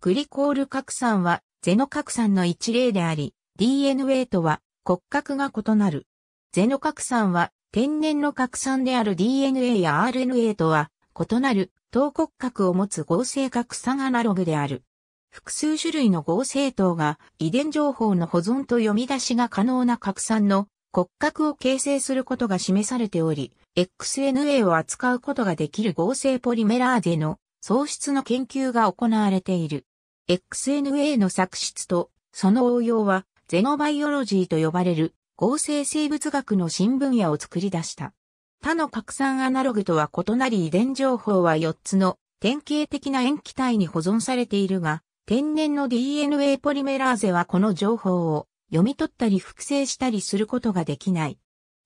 グリコール核酸はゼノ核酸の一例であり、DNA とは骨格が異なる。ゼノ核酸は天然の核酸である DNA や RNA とは異なる等骨格を持つ合成核酸アナログである。複数種類の合成等が遺伝情報の保存と読み出しが可能な核酸の骨格を形成することが示されており、XNA を扱うことができる合成ポリメラーゼの創出の研究が行われている。XNA の作出と、その応用は、ゼノバイオロジーと呼ばれる合成生物学の新分野を作り出した。他の拡散アナログとは異なり遺伝情報は4つの典型的な塩基体に保存されているが、天然の DNA ポリメラーゼはこの情報を読み取ったり複製したりすることができない。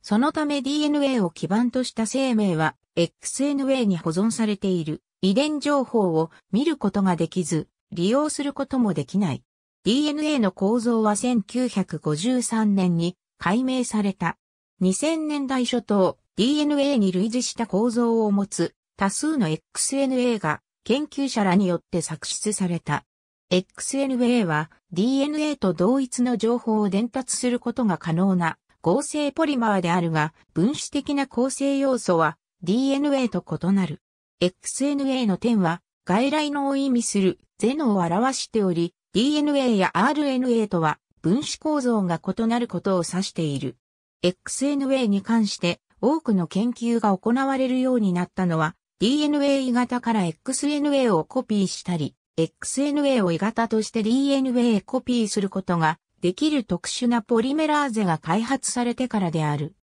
そのため DNA を基盤とした生命は XNA に保存されている遺伝情報を見ることができず、利用することもできない。DNA の構造は1953年に解明された。2000年代初頭、DNA に類似した構造を持つ多数の XNA が研究者らによって作出された。XNA は DNA と同一の情報を伝達することが可能な合成ポリマーであるが、分子的な構成要素は DNA と異なる。XNA の点は外来のを意味するゼノを表しており、DNA や RNA とは分子構造が異なることを指している。XNA に関して多くの研究が行われるようになったのは DNA 異型から XNA をコピーしたり、XNA を鋳型として DNA コピーすることができる特殊なポリメラーゼが開発されてからである。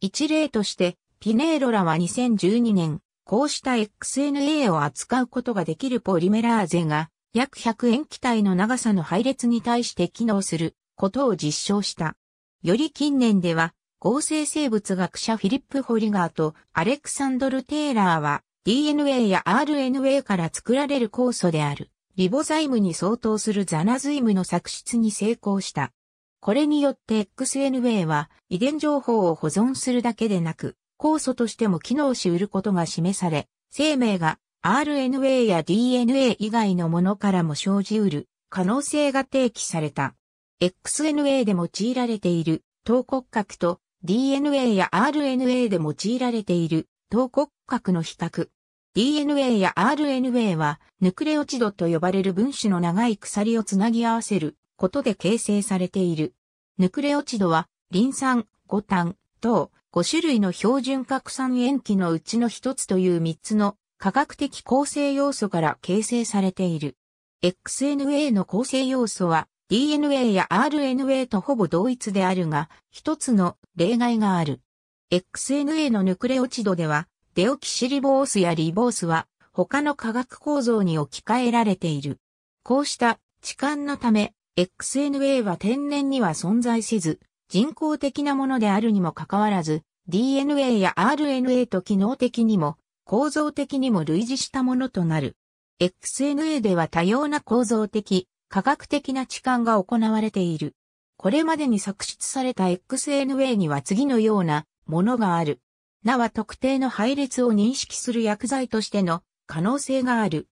一例として、ピネーロらは2012年、こうした XNA を扱うことができるポリメラーゼが約100円機体の長さの配列に対して機能することを実証した。より近年では、合成生物学者フィリップ・ホリガーとアレクサンドル・テイラーは DNA や RNA から作られる酵素であるリボザイムに相当するザナズイムの作出に成功した。これによって XNA は遺伝情報を保存するだけでなく、酵素としても機能し得ることが示され、生命が RNA や DNA 以外のものからも生じうる可能性が提起された。XNA で用いられている等骨格と DNA や RNA で用いられている等骨格の比較。DNA や RNA はヌクレオチドと呼ばれる分子の長い鎖をつなぎ合わせることで形成されている。ヌクレオチドはリン酸、五炭等5種類の標準核酸塩基のうちの一つという3つの科学的構成要素から形成されている。XNA の構成要素は DNA や RNA とほぼ同一であるが、一つの例外がある。XNA のヌクレオチドでは、デオキシリボースやリボースは他の化学構造に置き換えられている。こうした置換のため、XNA は天然には存在せず、人工的なものであるにもかかわらず、DNA や RNA と機能的にも構造的にも類似したものとなる。XNA では多様な構造的、科学的な置換が行われている。これまでに作出された XNA には次のようなものがある。名は特定の配列を認識する薬剤としての可能性がある。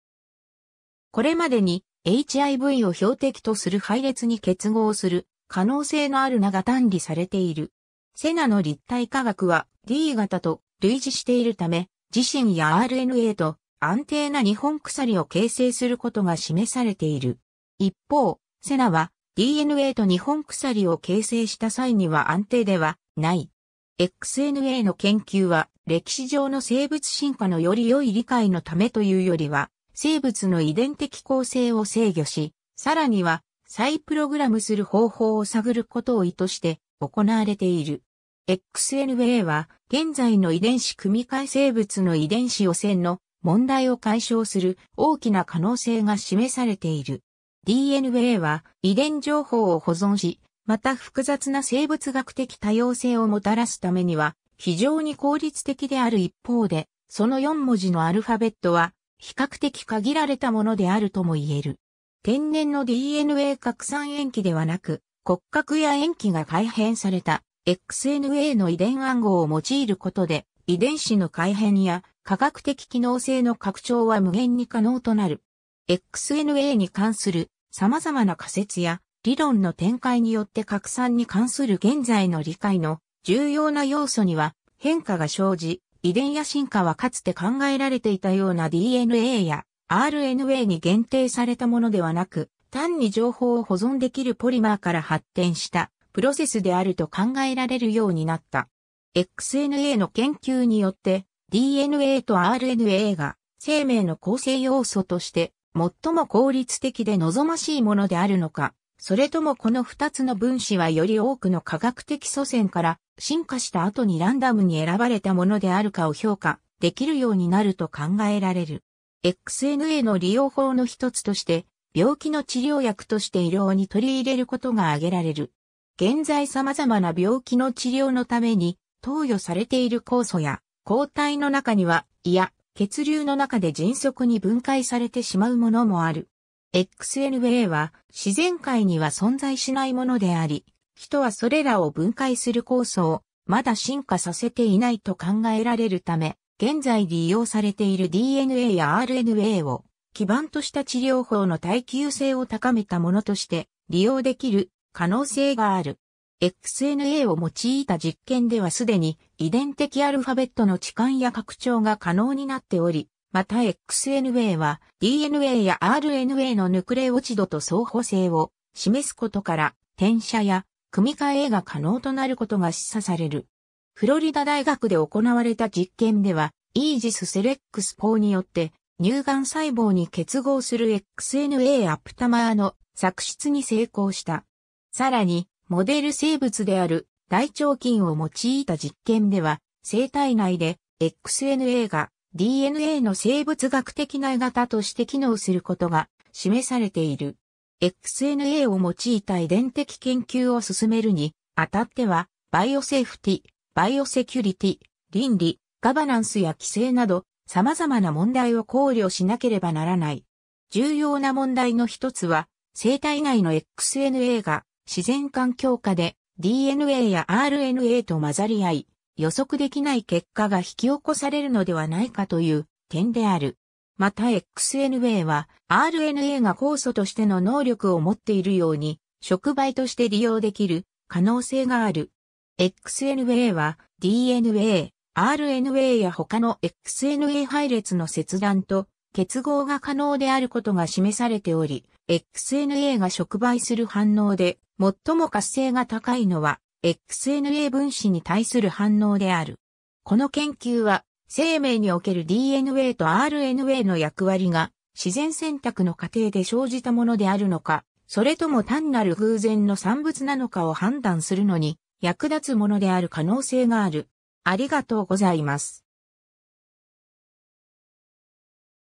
これまでに HIV を標的とする配列に結合する可能性のある名が単理されている。セナの立体化学は D 型と類似しているため、自身や RNA と安定な日本鎖を形成することが示されている。一方、セナは DNA と日本鎖を形成した際には安定ではない。XNA の研究は歴史上の生物進化のより良い理解のためというよりは、生物の遺伝的構成を制御し、さらには再プログラムする方法を探ることを意図して行われている。XNA は現在の遺伝子組み換え生物の遺伝子汚染の問題を解消する大きな可能性が示されている。DNA は遺伝情報を保存し、また複雑な生物学的多様性をもたらすためには非常に効率的である一方で、その4文字のアルファベットは比較的限られたものであるとも言える。天然の DNA 拡散塩基ではなく、骨格や塩基が改変された XNA の遺伝暗号を用いることで、遺伝子の改変や科学的機能性の拡張は無限に可能となる。XNA に関する様々な仮説や理論の展開によって拡散に関する現在の理解の重要な要素には変化が生じ、遺伝や進化はかつて考えられていたような DNA や RNA に限定されたものではなく、単に情報を保存できるポリマーから発展したプロセスであると考えられるようになった。XNA の研究によって DNA と RNA が生命の構成要素として最も効率的で望ましいものであるのか、それともこの二つの分子はより多くの科学的祖先から進化した後にランダムに選ばれたものであるかを評価できるようになると考えられる。XNA の利用法の一つとして、病気の治療薬として医療に取り入れることが挙げられる。現在様々な病気の治療のために投与されている酵素や抗体の中には、いや、血流の中で迅速に分解されてしまうものもある。XNA は自然界には存在しないものであり、人はそれらを分解する酵素をまだ進化させていないと考えられるため、現在利用されている DNA や RNA を基盤とした治療法の耐久性を高めたものとして利用できる可能性がある。XNA を用いた実験ではすでに遺伝的アルファベットの置換や拡張が可能になっており、また XNA は DNA や RNA のヌクレオチドと相補性を示すことから転写や組み換えが可能となることが示唆される。フロリダ大学で行われた実験では、イージスセレックス4によって乳がん細胞に結合する XNA アプタマーの作出に成功した。さらに、モデル生物である大腸菌を用いた実験では、生体内で XNA が DNA の生物学的な絵型として機能することが示されている。XNA を用いた遺伝的研究を進めるにあたっては、バイオセーフティ、バイオセキュリティ、倫理、ガバナンスや規制など様々な問題を考慮しなければならない。重要な問題の一つは、生体内の XNA が自然環境下で DNA や RNA と混ざり合い、予測できない結果が引き起こされるのではないかという点である。また XNA は RNA が酵素としての能力を持っているように触媒として利用できる可能性がある。XNA は DNA、RNA や他の XNA 配列の切断と結合が可能であることが示されており、XNA が触媒する反応で最も活性が高いのは XNA 分子に対する反応である。この研究は生命における DNA と RNA の役割が自然選択の過程で生じたものであるのか、それとも単なる偶然の産物なのかを判断するのに役立つものである可能性がある。ありがとうございます。